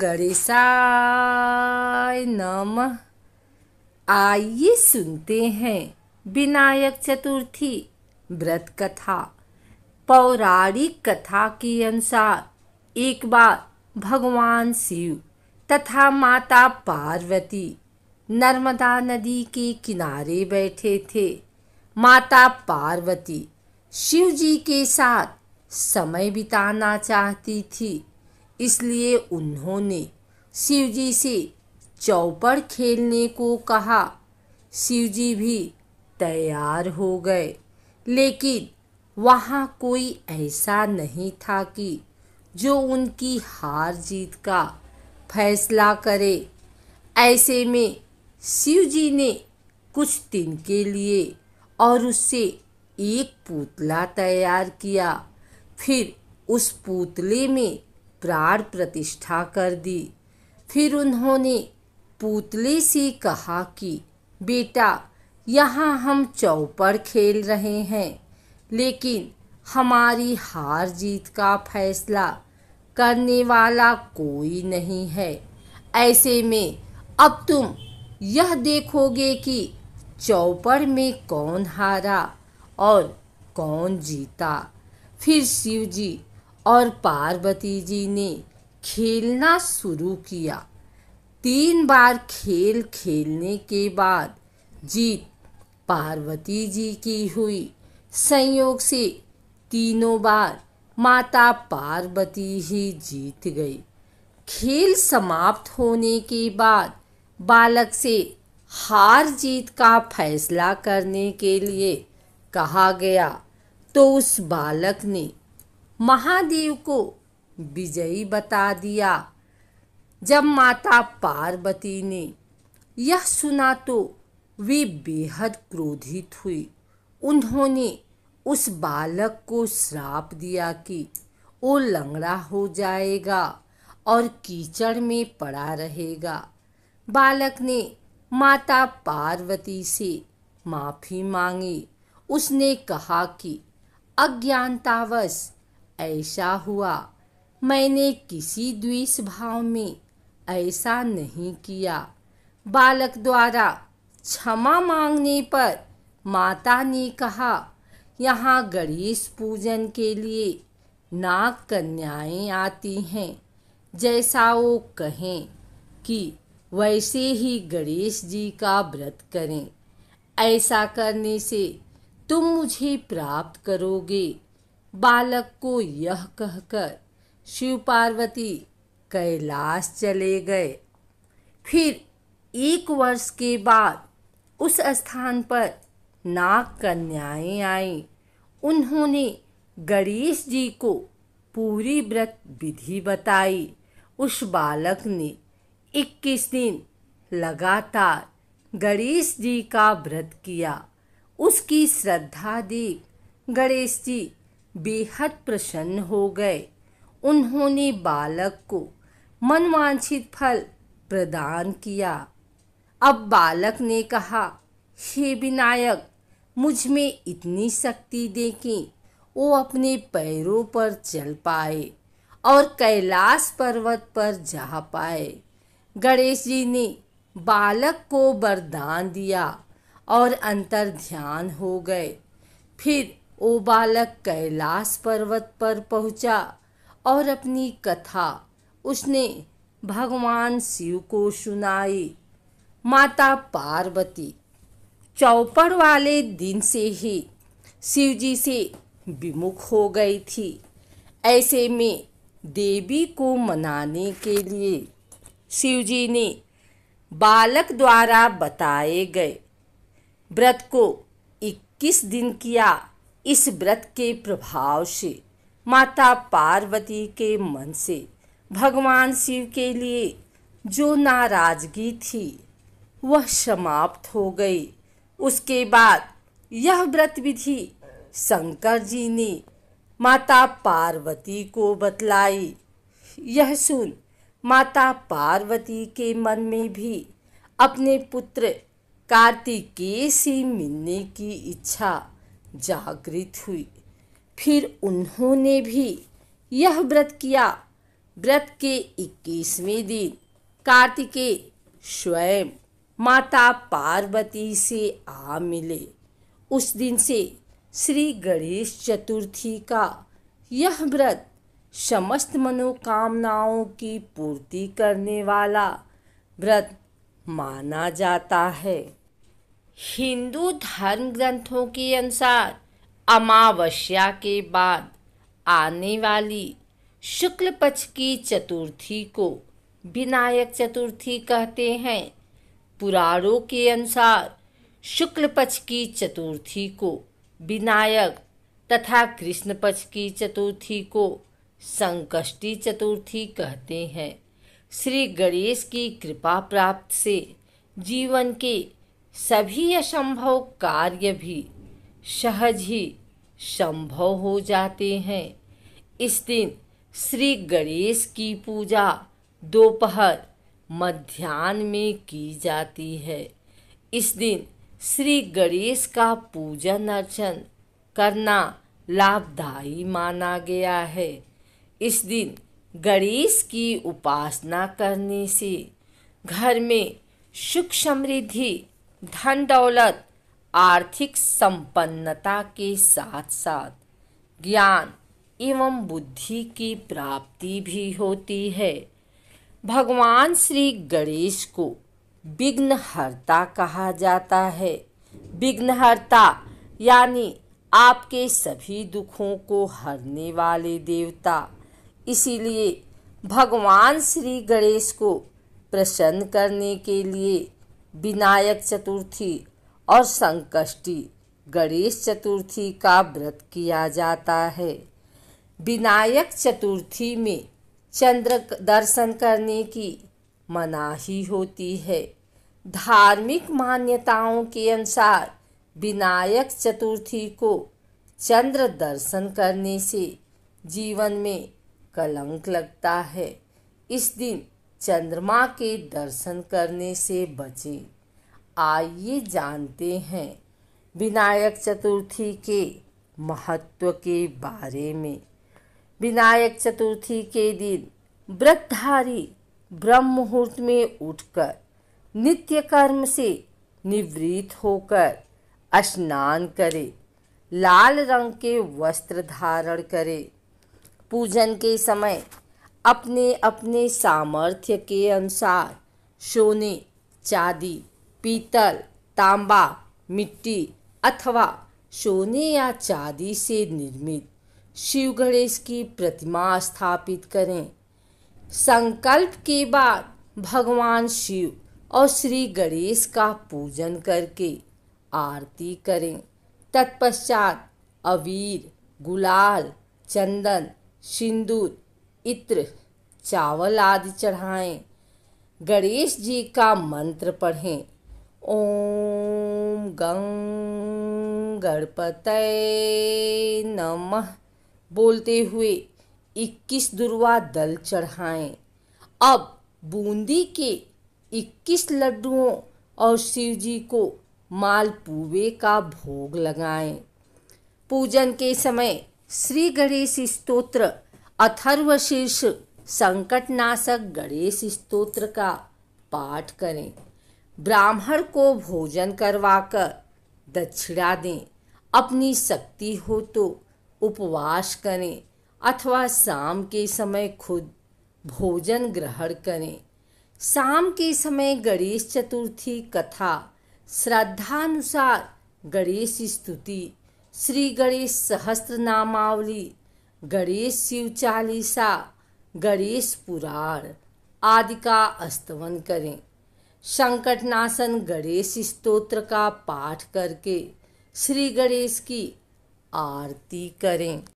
गणेशाय नम आइए सुनते हैं विनायक चतुर्थी व्रत कथा पौराणिक कथा के अनुसार एक बार भगवान शिव तथा माता पार्वती नर्मदा नदी के किनारे बैठे थे माता पार्वती शिव जी के साथ समय बिताना चाहती थी इसलिए उन्होंने शिवजी से चौपड़ खेलने को कहा शिवजी भी तैयार हो गए लेकिन वहाँ कोई ऐसा नहीं था कि जो उनकी हार जीत का फैसला करे ऐसे में शिवजी ने कुछ दिन के लिए और उससे एक पुतला तैयार किया फिर उस पुतले में प्राण प्रतिष्ठा कर दी फिर उन्होंने पुतले से कहा कि बेटा यहाँ हम चौपड़ खेल रहे हैं लेकिन हमारी हार जीत का फैसला करने वाला कोई नहीं है ऐसे में अब तुम यह देखोगे कि चौपड़ में कौन हारा और कौन जीता फिर शिव जी और पार्वती जी ने खेलना शुरू किया तीन बार खेल खेलने के बाद जीत पार्वती जी की हुई संयोग से तीनों बार माता पार्वती ही जीत गई खेल समाप्त होने के बाद बालक से हार जीत का फैसला करने के लिए कहा गया तो उस बालक ने महादेव को विजयी बता दिया जब माता पार्वती ने यह सुना तो वे बेहद क्रोधित हुई उन्होंने उस बालक को श्राप दिया कि वो लंगड़ा हो जाएगा और कीचड़ में पड़ा रहेगा बालक ने माता पार्वती से माफ़ी मांगी उसने कहा कि अज्ञानतावश ऐसा हुआ मैंने किसी द्विष भाव में ऐसा नहीं किया बालक द्वारा क्षमा मांगने पर माता ने कहा यहाँ गणेश पूजन के लिए नाग कन्याएं आती हैं जैसा वो कहें कि वैसे ही गणेश जी का व्रत करें ऐसा करने से तुम मुझे प्राप्त करोगे बालक को यह कहकर शिव पार्वती कैलाश चले गए फिर एक वर्ष के बाद उस स्थान पर नाग कन्याएं आईं उन्होंने गणेश जी को पूरी व्रत विधि बताई उस बालक ने 21 दिन लगातार गणेश जी का व्रत किया उसकी श्रद्धा देख गणेश जी बेहद प्रसन्न हो गए उन्होंने बालक को मनवांछित फल प्रदान किया अब बालक ने कहा हे विनायक मुझ में इतनी शक्ति दे कि वो अपने पैरों पर चल पाए और कैलाश पर्वत पर जा पाए गणेश जी ने बालक को वरदान दिया और अंतर ध्यान हो गए फिर वो बालक कैलाश पर्वत पर पहुंचा और अपनी कथा उसने भगवान शिव को सुनाई माता पार्वती चौपड़ वाले दिन से ही शिव जी से विमुख हो गई थी ऐसे में देवी को मनाने के लिए शिव जी ने बालक द्वारा बताए गए व्रत को 21 दिन किया इस व्रत के प्रभाव से माता पार्वती के मन से भगवान शिव के लिए जो नाराजगी थी वह समाप्त हो गई उसके बाद यह व्रत विधि शंकर जी ने माता पार्वती को बतलाई यह सुन माता पार्वती के मन में भी अपने पुत्र कार्तिकेय से मिलने की इच्छा जागृत हुई फिर उन्होंने भी यह व्रत किया व्रत के इक्कीसवें दिन कार्तिकेय स्वयं माता पार्वती से आ मिले उस दिन से श्री गणेश चतुर्थी का यह व्रत समस्त मनोकामनाओं की पूर्ति करने वाला व्रत माना जाता है हिंदू धर्म ग्रंथों के अनुसार अमावस्या के बाद आने वाली शुक्ल पक्ष की चतुर्थी को विनायक चतुर्थी कहते हैं पुराणों के अनुसार शुक्ल पक्ष की चतुर्थी को विनायक तथा कृष्ण पक्ष की चतुर्थी को संकष्टी चतुर्थी कहते हैं श्री गणेश की कृपा प्राप्त से जीवन के सभी असंभव कार्य भी सहज ही संभव हो जाते हैं इस दिन श्री गणेश की पूजा दोपहर मध्यान्ह में की जाती है इस दिन श्री गणेश का पूजन अर्चन करना लाभदायी माना गया है इस दिन गणेश की उपासना करने से घर में सुख समृद्धि धन दौलत आर्थिक संपन्नता के साथ साथ ज्ञान एवं बुद्धि की प्राप्ति भी होती है भगवान श्री गणेश को विघ्नहर्ता कहा जाता है विघ्नहर्ता यानी आपके सभी दुखों को हरने वाले देवता इसीलिए भगवान श्री गणेश को प्रसन्न करने के लिए विनायक चतुर्थी और संकष्टी गणेश चतुर्थी का व्रत किया जाता है विनायक चतुर्थी में चंद्र दर्शन करने की मनाही होती है धार्मिक मान्यताओं के अनुसार विनायक चतुर्थी को चंद्र दर्शन करने से जीवन में कलंक लगता है इस दिन चंद्रमा के दर्शन करने से बचे आइए जानते हैं विनायक चतुर्थी के महत्व के बारे में विनायक चतुर्थी के दिन व्रतधारी ब्रह्म मुहूर्त में उठकर नित्य कर्म से निवृत्त होकर स्नान करे लाल रंग के वस्त्र धारण करे पूजन के समय अपने अपने सामर्थ्य के अनुसार सोने चांदी पीतल तांबा मिट्टी अथवा सोने या चांदी से निर्मित शिव गणेश की प्रतिमा स्थापित करें संकल्प के बाद भगवान शिव और श्री गणेश का पूजन करके आरती करें तत्पश्चात अबीर गुलाल चंदन सिंदूर इत्र चावल आदि चढ़ाएं गणेश जी का मंत्र पढ़ें ओम गं गणपत नमः बोलते हुए इक्कीस दुर्वा दल चढ़ाएं अब बूंदी के इक्कीस लड्डुओं और शिव जी को मालपुए का भोग लगाएं पूजन के समय श्री गणेश स्त्रोत्र अथर्वशीर्ष संकटनाशक गणेश स्तोत्र का पाठ करें ब्राह्मण को भोजन करवाकर दक्षिणा दें अपनी शक्ति हो तो उपवास करें अथवा शाम के समय खुद भोजन ग्रहण करें शाम के समय गणेश चतुर्थी कथा श्रद्धानुसार गणेश स्तुति श्री गणेश सहस्त्र नामावली गणेश शिव चालीसा गणेश पुराण आदि का अस्तवन करें संकटनाशन गणेश स्त्रोत्र का पाठ करके श्री गणेश की आरती करें